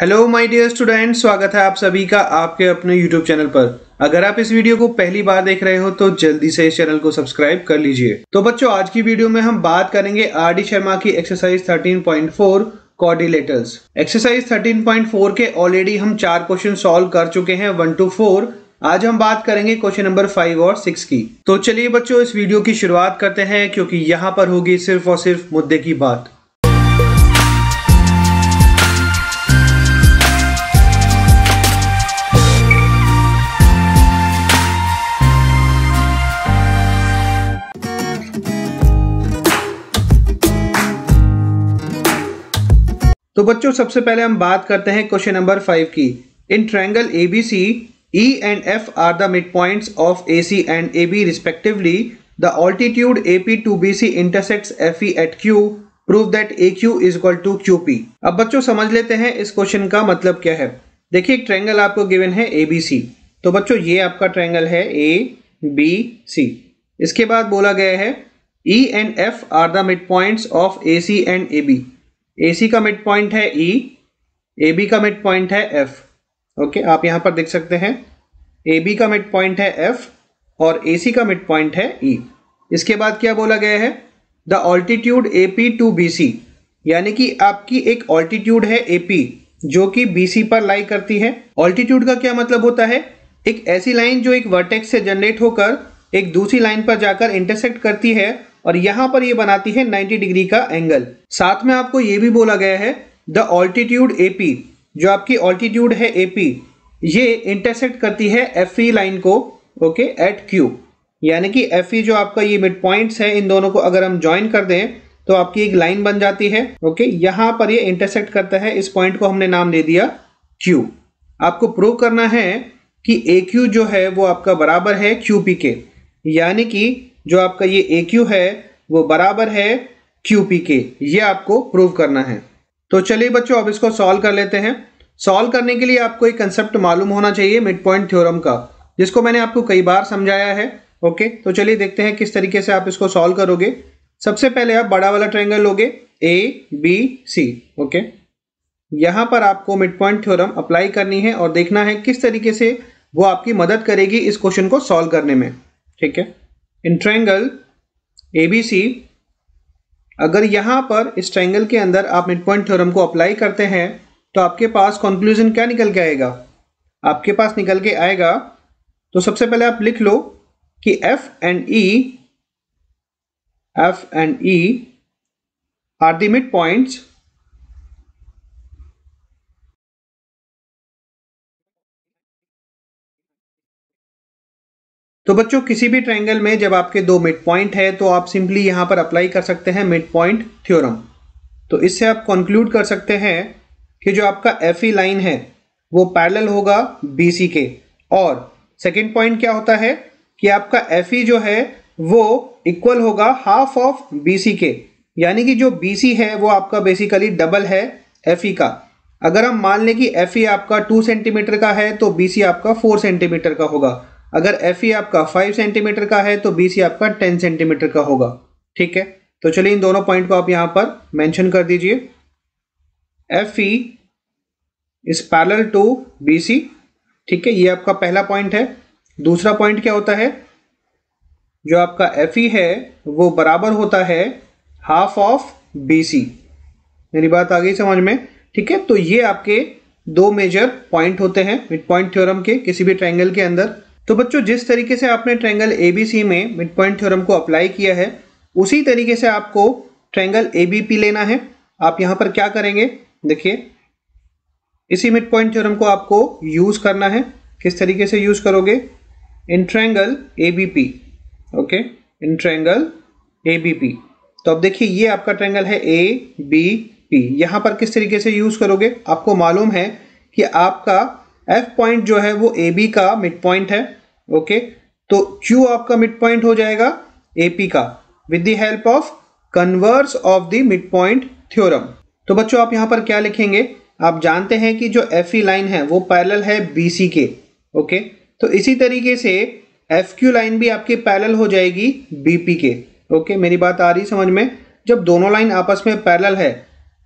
Hello my dear student स्वागत है आप सभी का आपके अपने यूट्यूब चैनल पर अगर आप इस वीडियो को पहली बार देख रहे हो तो जल्दी से इस चैनल को सब्सक्राइब कर लीजिए तो बच्चों आज की वीडियो में हम बात करेंगे आर डी शर्मा की एक्सरसाइज 13.4 कॉर्डिलेटर्स एक्सरसाइज 13.4 के ऑलरेडी हम चार क्वेश्चन सॉल्व कर चुके हैं वन टू फोर आज हम बात करेंगे क्वेश्चन नंबर फाइव और सिक्स की तो चलिए बच्चों इस वीडियो की शुरुआत करते हैं क्योंकि यहाँ पर होगी सिर्फ और सिर्फ मुद्दे की बात तो बच्चों सबसे पहले हम बात करते हैं क्वेश्चन नंबर फाइव की in triangle A B C E and F are the mid points of A C and A B respectively the altitude A P to B C intersects F E at Q prove that A Q is equal to Q P अब बच्चों समझ लेते हैं इस question का मतलब क्या है देखिए एक ट्रैंगल आपको गिवन है ए बी सी तो बच्चों ये आपका ट्रैंगल है ए बी सी इसके बाद बोला गया है E and F are the mid points of A C and A B C का मिड पॉइंट है ई ए बी का मिड पॉइंट है एफ ओके आप यहां पर देख सकते हैं ए बी का मिड पॉइंट है एफ और सी का मिड पॉइंट है E इसके बाद क्या बोला गया है the altitude A P to B C यानी कि आपकी एक ऑल्टीट्यूड है ए पी जो कि बी सी पर लाई करती है ऑल्टीट्यूड का क्या मतलब होता है एक ऐसी लाइन जो एक वर्टेक्स से जनरेट होकर एक दूसरी लाइन पर जाकर इंटरसेक्ट करती है और यहाँ पर ये बनाती है 90 डिग्री का एंगल साथ में आपको ये भी बोला गया है द ऑल्टीट्यूड एपी जो आपकी ऑल्टीट्यूड है एपी ये इंटरसेक्ट करती है एफ ई लाइन को ओके एट क्यू यानी कि एफ ई जो आपका ये मिड पॉइंट्स है इन दोनों को अगर हम ज्वाइन कर दें तो आपकी एक लाइन बन जाती है ओके यहाँ पर ये इंटरसेक्ट करता है इस पॉइंट को हमने नाम दे दिया क्यू आपको प्रूव करना है कि ए क्यू जो है वो आपका बराबर है क्यू पी के यानी कि जो आपका ये ए क्यू है वो बराबर है क्यू पी के ये आपको प्रूव करना है तो चलिए बच्चों अब इसको सॉल्व कर लेते हैं सॉल्व करने के लिए आपको एक कंसेप्ट मालूम होना चाहिए मिड पॉइंट थ्योरम का जिसको मैंने आपको कई बार समझाया है ओके तो चलिए देखते हैं किस तरीके से आप इसको सॉल्व करोगे सबसे पहले आप बड़ा वाला ट्रायंगल लोगे ए बी सी ओके यहाँ पर आपको मिड पॉइंट थ्योरम अप्लाई करनी है और देखना है किस तरीके से वो आपकी मदद करेगी इस क्वेश्चन को सॉल्व करने में ठीक है इन ट्रैंगल ए बी सी अगर यहाँ पर इस ट्रैंगल के अंदर आप मिड पॉइंट थ्योरम को अप्लाई करते हैं तो आपके पास कंक्लूजन क्या निकल के आएगा आपके पास निकल के आएगा तो सबसे पहले आप लिख लो कि F and E F and E are the mid पॉइंट्स तो बच्चों किसी भी ट्रायंगल में जब आपके दो मिड पॉइंट है तो आप सिंपली यहाँ पर अप्लाई कर सकते हैं मिड पॉइंट थ्योरम तो इससे आप कंक्लूड कर सकते हैं कि जो आपका एफ ई लाइन है वो पैरेलल होगा बी सी के और सेकेंड पॉइंट क्या होता है कि आपका एफ ई जो है वो इक्वल होगा हाफ ऑफ बी सी के यानी कि जो बी सी है वो आपका बेसिकली डबल है एफ ई का अगर हम मान लें कि एफ ई आपका टू सेंटीमीटर का है तो बी सी आपका फोर सेंटीमीटर का होगा अगर एफ ई आपका फाइव सेंटीमीटर का है तो बी सी आपका टेन सेंटीमीटर का होगा ठीक है तो चलिए इन दोनों पॉइंट को आप यहां पर मेंशन कर दीजिए F E is parallel to B C ठीक है ये आपका पहला पॉइंट है दूसरा पॉइंट क्या होता है जो आपका एफ ई है वो बराबर होता है हाफ ऑफ बी सी मेरी बात आ गई समझ में ठीक है तो ये आपके दो मेजर पॉइंट होते हैं मिड पॉइंट थ्योरम के किसी भी ट्रायंगल के अंदर तो बच्चों जिस तरीके से आपने ट्रैंगल सी में मिड पॉइंट थ्योरम को अप्लाई किया है उसी तरीके से आपको ट्रैंगल पी लेना है आप यहाँ पर क्या करेंगे देखिए इसी मिड पॉइंट थ्योरम को आपको यूज़ करना है किस तरीके से यूज़ करोगे in triangle P okay in triangle P तो अब देखिए ये आपका ट्रैंगल है ए बी पी यहाँ पर किस तरीके से यूज़ करोगे आपको मालूम है कि आपका एफ पॉइंट जो है वो ए बी का मिड पॉइंट है ओके तो Q आपका मिड पॉइंट हो जाएगा AP का with the help of converse of the mid point theorem तो बच्चों आप यहाँ पर क्या लिखेंगे आप जानते हैं कि जो एफ ई लाइन है वो पैरल है बी के ओके तो इसी तरीके से एफ क्यू लाइन भी आपकी पैरल हो जाएगी बी के ओके मेरी बात आ रही समझ में जब दोनों लाइन आपस में पैरल है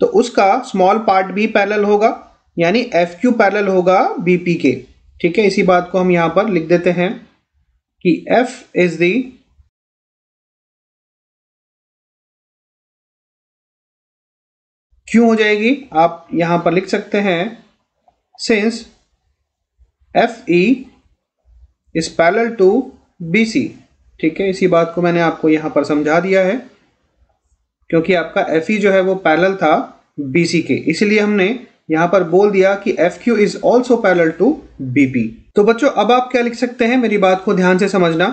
तो उसका स्मॉल पार्ट भी पैरल होगा यानी एफ क्यू पैरल होगा बी के ठीक है इसी बात को हम यहां पर लिख देते हैं कि एफ इज दी क्यों हो जाएगी आप यहां पर लिख सकते हैं since F E is parallel to B C ठीक है इसी बात को मैंने आपको यहां पर समझा दिया है क्योंकि आपका एफ ई e जो है वो पैरल था बी सी के इसलिए हमने यहां पर बोल दिया कि F Q is also parallel to BP तो बच्चों अब आप क्या लिख सकते हैं मेरी बात को ध्यान से समझना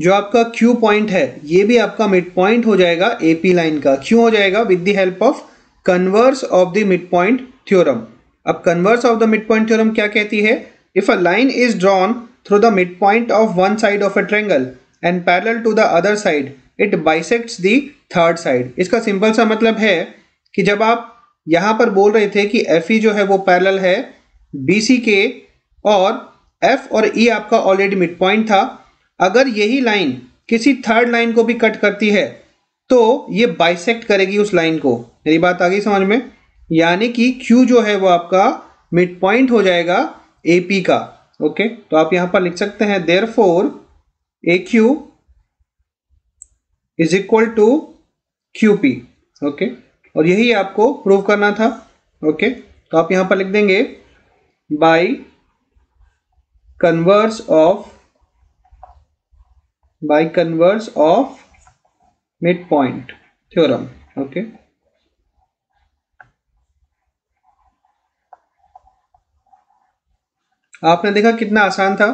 जो आपका क्यू पॉइंट है ये भी आपका मिड पॉइंट हो जाएगा एपी लाइन का क्यों हो जाएगा with the help of converse of the mid point theorem अब converse of the mid point theorem क्या कहती है if a line is drawn through the mid point of one side of a triangle and parallel to the other side it bisects the third side इसका simple सा मतलब है कि जब आप यहां पर बोल रहे थे कि एफ e जो है वो पैरल है बी के और एफ और ई e आपका ऑलरेडी मिड पॉइंट था अगर यही लाइन किसी थर्ड लाइन को भी कट करती है तो ये बाइसेक्ट करेगी उस लाइन को मेरी बात आ गई समझ में यानी कि क्यू जो है वो आपका मिड पॉइंट हो जाएगा ए पी का ओके तो आप यहां पर लिख सकते हैं therefore A Q is equal to Q P okay और यही आपको प्रूव करना था ओके तो आप यहां पर लिख देंगे by converse of by converse of mid point theorem okay आपने देखा कितना आसान था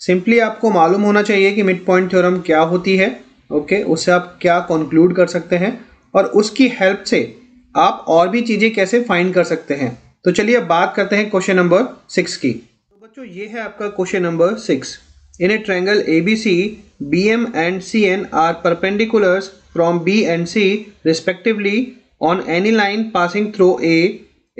सिंपली आपको मालूम होना चाहिए कि मिड पॉइंट थ्योरम क्या होती है ओके okay? उससे आप क्या कंक्लूड कर सकते हैं और उसकी हेल्प से आप और भी चीज़ें कैसे फाइंड कर सकते हैं तो चलिए अब बात करते हैं क्वेश्चन नंबर सिक्स की तो बच्चों ये है आपका question number six in a triangle A B C B M and C N are perpendiculars from B and C respectively through A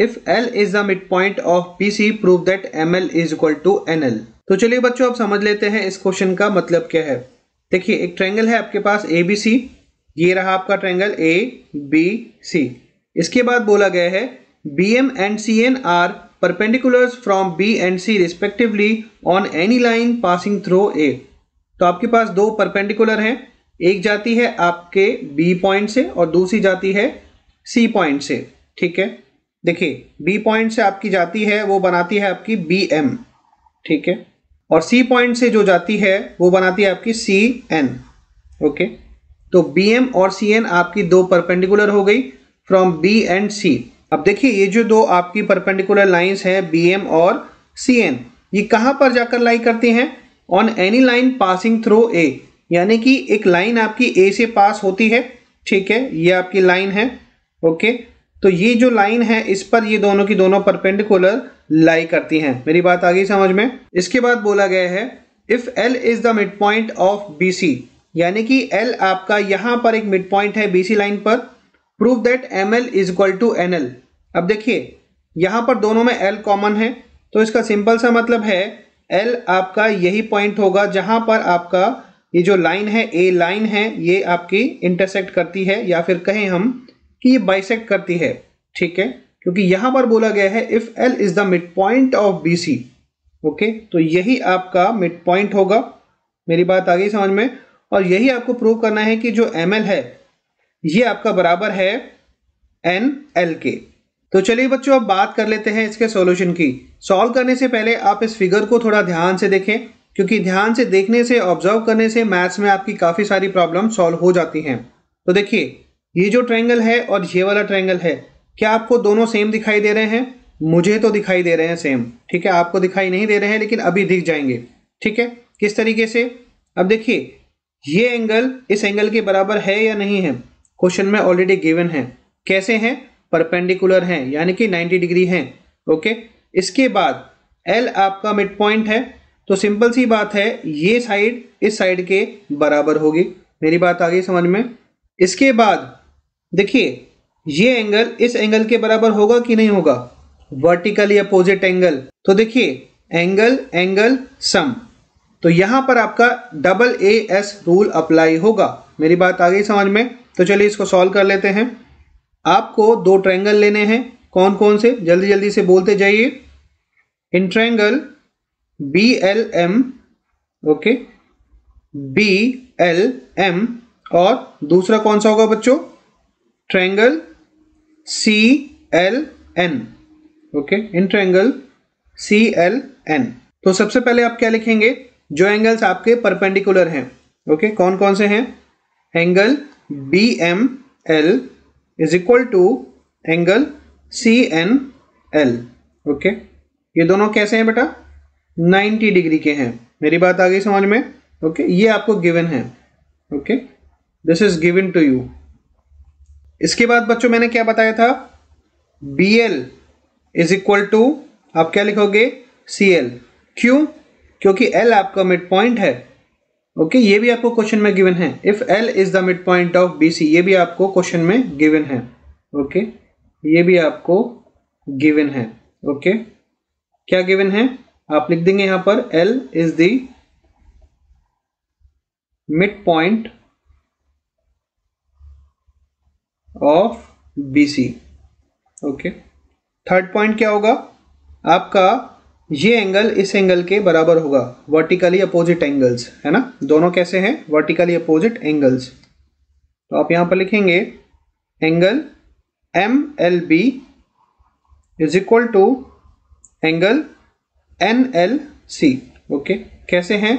if L is the mid point of B C prove that M L is equal to N L तो चलिए बच्चों अब समझ लेते हैं इस question का मतलब क्या है देखिए एक ट्रैंगल है आपके पास ए बी सी ये रहा आपका ट्रैंगल ए बी सी इसके बाद बोला गया है B M and C N are perpendicular from B and C respectively on any line passing through A तो आपके पास दो परपेंडिकुलर हैं एक जाती है आपके बी पॉइंट से और दूसरी जाती है सी पॉइंट से ठीक है देखिए बी पॉइंट से आपकी जाती है वो बनाती है आपकी बी एम ठीक है और सी पॉइंट से जो जाती है वो बनाती है आपकी सी एन ओके तो बी एम और सी एन आपकी दो परपेंडिकुलर हो गई फ्रॉम बी एंड सी अब देखिए ये जो दो आपकी परपेंडिकुलर लाइंस हैं बी एम और सी एन ये कहाँ पर जाकर लाई करती हैं on any line passing through A यानी कि एक लाइन आपकी ए से पास होती है ठीक है ये आपकी लाइन है ओके तो ये जो लाइन है इस पर ये दोनों की दोनों परपेंडिकुलर लाई करती हैं मेरी बात आ गई समझ में इसके बाद बोला गया है if L is the mid point of B C यानी कि एल आपका यहाँ पर एक मिड पॉइंट है बी सी लाइन पर prove that M L is equal to N L अब देखिए यहाँ पर दोनों में एल कॉमन है तो इसका सिंपल सा मतलब है एल आपका यही पॉइंट होगा जहां पर आपका ये जो लाइन है ए लाइन है ये आपकी इंटरसेक्ट करती है या फिर कहें हम कि ये बाइसेक्ट करती है ठीक है क्योंकि यहां पर बोला गया है if L is the mid point of B C okay तो यही आपका मिड पॉइंट होगा मेरी बात आ गई समझ में और यही आपको प्रूव करना है कि जो एम एल है ये आपका बराबर है एन एल के तो चलिए बच्चों अब बात कर लेते हैं इसके सॉल्यूशन की सॉल्व करने से पहले आप इस फिगर को थोड़ा ध्यान से देखें क्योंकि ध्यान से देखने से ऑब्जर्व करने से मैथ्स में आपकी काफ़ी सारी प्रॉब्लम सॉल्व हो जाती हैं तो देखिए ये जो ट्रायंगल है और ये वाला ट्रायंगल है क्या आपको दोनों सेम दिखाई दे रहे हैं मुझे तो दिखाई दे रहे हैं सेम ठीक है आपको दिखाई नहीं दे रहे हैं लेकिन अभी दिख जाएंगे ठीक है किस तरीके से अब देखिए ये एंगल इस एंगल के बराबर है या नहीं है क्वेश्चन में ऑलरेडी गिवन है कैसे हैं परपेंडिकुलर हैं यानी कि 90 डिग्री हैं ओके इसके बाद एल आपका मिड पॉइंट है तो सिंपल सी बात है ये साइड इस साइड के बराबर होगी मेरी बात आ गई समझ में इसके बाद देखिए ये एंगल इस एंगल के बराबर होगा कि नहीं होगा वर्टिकली अपोजिट एंगल तो देखिए एंगल एंगल सम तो यहां पर आपका double A S rule apply होगा मेरी बात आ गई समझ में तो चलिए इसको सॉल्व कर लेते हैं आपको दो ट्रैंगल लेने हैं कौन कौन से जल्दी जल्दी से बोलते जाइए in triangle B L M okay B L M और दूसरा कौन सा होगा बच्चों triangle C L N okay in triangle C L N तो सबसे पहले आप क्या लिखेंगे जो एंगल्स आपके परपेंडिकुलर हैं ओके okay? कौन कौन से हैं angle B M L is equal to angle C N L okay ये दोनों कैसे हैं बेटा 90 डिग्री के हैं मेरी बात आ गई समझ में ओके okay? ये आपको गिवन है okay this is given to you इसके बाद बच्चों मैंने क्या बताया था B L is equal to आप क्या लिखोगे सी एल क्यों क्योंकि एल आपका मिड पॉइंट है ओके ये भी आपको क्वेश्चन में गिवन है if L is the mid point of B C ये भी आपको क्वेश्चन में गिवन है ओके ये भी आपको गिवन है ओके क्या गिवन है आप लिख देंगे यहां पर L is the mid point of B C okay third point क्या होगा आपका ये एंगल इस एंगल के बराबर होगा वर्टिकली अपोजिट एंगल्स है ना दोनों कैसे हैं वर्टिकली अपोजिट एंगल्स तो आप यहां पर लिखेंगे angle M L B is equal to angle N L C okay कैसे हैं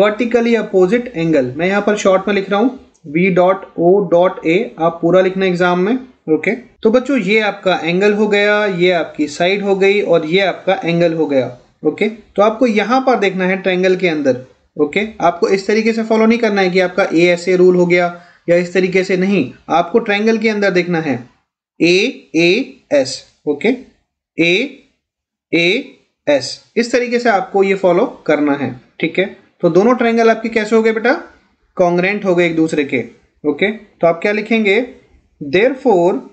वर्टिकली अपोजिट एंगल मैं यहां पर शॉर्ट में लिख रहा हूं V dot O dot A आप पूरा लिखना एग्जाम में ओके okay. तो बच्चों ये आपका एंगल हो गया ये आपकी साइड हो गई और ये आपका एंगल हो गया ओके okay. तो आपको यहां पर देखना है ट्रायंगल के अंदर ओके okay. आपको इस तरीके से फॉलो नहीं करना है कि आपका ए एस ए रूल हो गया या इस तरीके से नहीं आपको ट्रायंगल के अंदर देखना है A A S okay A A S इस तरीके से आपको ये फॉलो करना है ठीक है तो दोनों ट्रायंगल आपके कैसे हो गए बेटा कॉन्ग्रेंट हो गए एक दूसरे के ओके तो आप क्या लिखेंगे Therefore,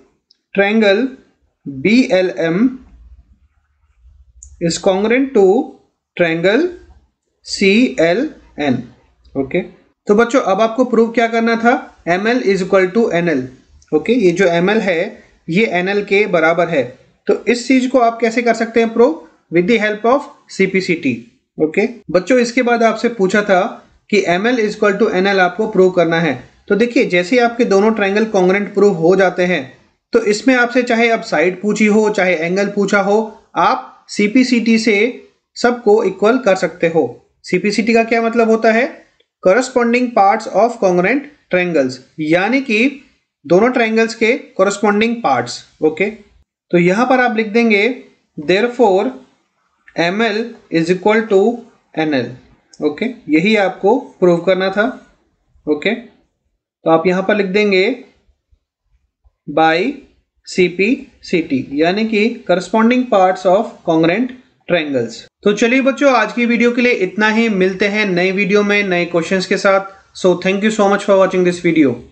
triangle BLM is congruent to triangle CLN. Okay. तो बच्चों अब आपको प्रूव क्या करना था M L is equal to N L okay ये जो एम एल है ये एन एल के बराबर है तो इस चीज को आप कैसे कर सकते हैं prove with the help of CPCT okay बच्चों इसके बाद आपसे पूछा था कि M L is equal to N L आपको प्रूव करना है तो देखिए जैसे आपके दोनों ट्रायंगल कॉन्ग्रेंट प्रूव हो जाते हैं तो इसमें आपसे चाहे अब साइड पूछी हो चाहे एंगल पूछा हो आप सीपीसीटी से सबको इक्वल कर सकते हो सीपीसीटी का क्या मतलब होता है corresponding parts of congruent triangles यानी कि दोनों ट्रैंगल्स के कॉरस्पॉन्डिंग पार्ट्स ओके तो यहां पर आप लिख देंगे therefore M L is equal to N L okay यही आपको प्रूव करना था ओके okay? तो आप यहां पर लिख देंगे by C P C T यानी कि corresponding parts of congruent triangles तो चलिए बच्चों आज की वीडियो के लिए इतना ही मिलते हैं नई वीडियो में नए क्वेश्चंस के साथ so thank you so much for watching this video